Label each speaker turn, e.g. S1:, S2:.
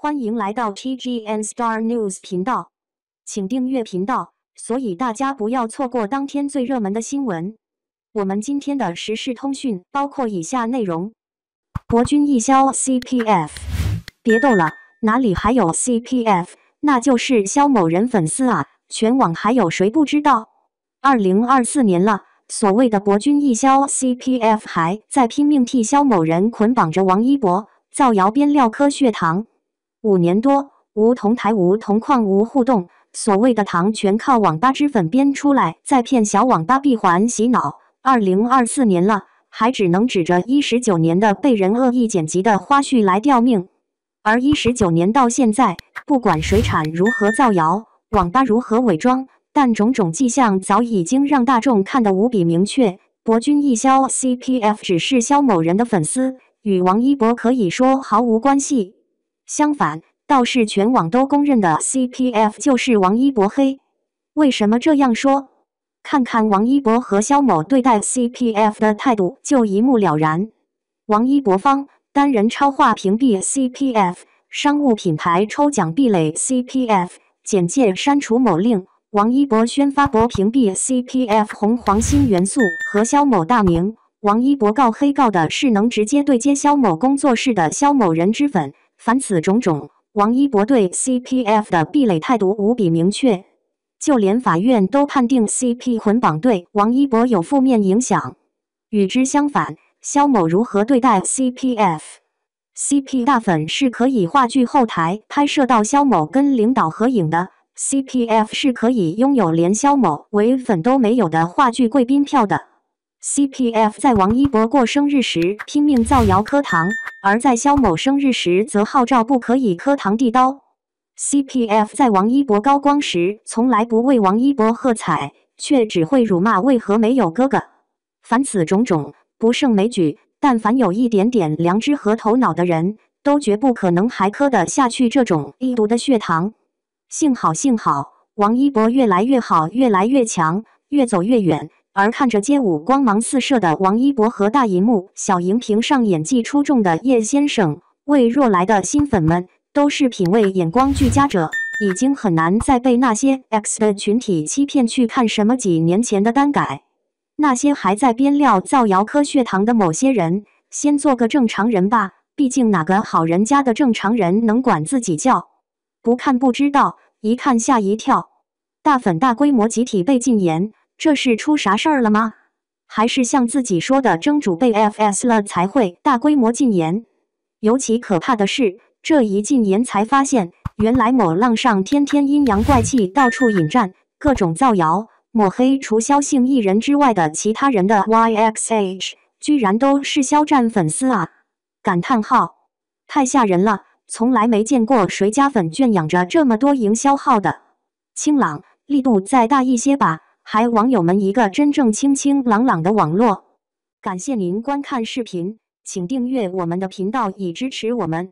S1: 欢迎来到 TGN Star News 频道，请订阅频道，所以大家不要错过当天最热门的新闻。我们今天的时事通讯包括以下内容：博君一肖 CPF，别逗了，哪里还有 CPF？那就是肖某人粉丝啊！全网还有谁不知道？二零二四年了，所谓的博君一肖 CPF 还在拼命替肖某人捆绑着王一博，造谣编料科血糖。五年多，无同台，无同框，无互动，所谓的糖全靠网吧之粉编出来，再骗小网吧闭环洗脑。二零二四年了，还只能指着一十九年的被人恶意剪辑的花絮来吊命。而一十九年到现在，不管水产如何造谣，网吧如何伪装，但种种迹象早已经让大众看得无比明确：博君一肖 CPF 只是肖某人的粉丝，与王一博可以说毫无关系。相反，倒是全网都公认的 CPF 就是王一博黑。为什么这样说？看看王一博和肖某对待 CPF 的态度就一目了然。王一博方单人超话屏蔽 CPF，商务品牌抽奖壁垒 CPF 简介删除某令，王一博宣发博屏蔽 CPF 红黄新元素和肖某大名。王一博告黑告的是能直接对接肖某工作室的肖某人之粉。凡此种种，王一博对 CPF 的壁垒态度无比明确，就连法院都判定 CP 捆绑对王一博有负面影响。与之相反，肖某如何对待 CPF？CP 大粉是可以话剧后台拍摄到肖某跟领导合影的，CPF 是可以拥有连肖某为粉都没有的话剧贵宾票的。CPF 在王一博过生日时拼命造谣磕糖，而在肖某生日时则号召不可以磕糖递刀。CPF 在王一博高光时从来不为王一博喝彩，却只会辱骂为何没有哥哥。凡此种种不胜枚举，但凡有一点点良知和头脑的人，都绝不可能还磕得下去这种低毒的血糖。幸好幸好，王一博越来越好，越来越强，越走越远。而看着街舞光芒四射的王一博和大银幕、小荧屏上演技出众的叶先生，魏若来的新粉们都是品味眼光俱佳者，已经很难再被那些 X 的群体欺骗去看什么几年前的单改。那些还在编料造谣科学堂的某些人，先做个正常人吧。毕竟哪个好人家的正常人能管自己叫？不看不知道，一看吓一跳。大粉大规模集体被禁言。这是出啥事儿了吗？还是像自己说的蒸煮被 fs 了才会大规模禁言？尤其可怕的是，这一禁言才发现，原来某浪上天天阴阳怪气，到处引战，各种造谣抹黑，除肖姓艺人之外的其他人的 yxh 居然都是肖战粉丝啊！感叹号太吓人了，从来没见过谁家粉圈养着这么多营销号的。清朗，力度再大一些吧。还网友们一个真正清清朗朗的网络。感谢您观看视频，请订阅我们的频道以支持我们。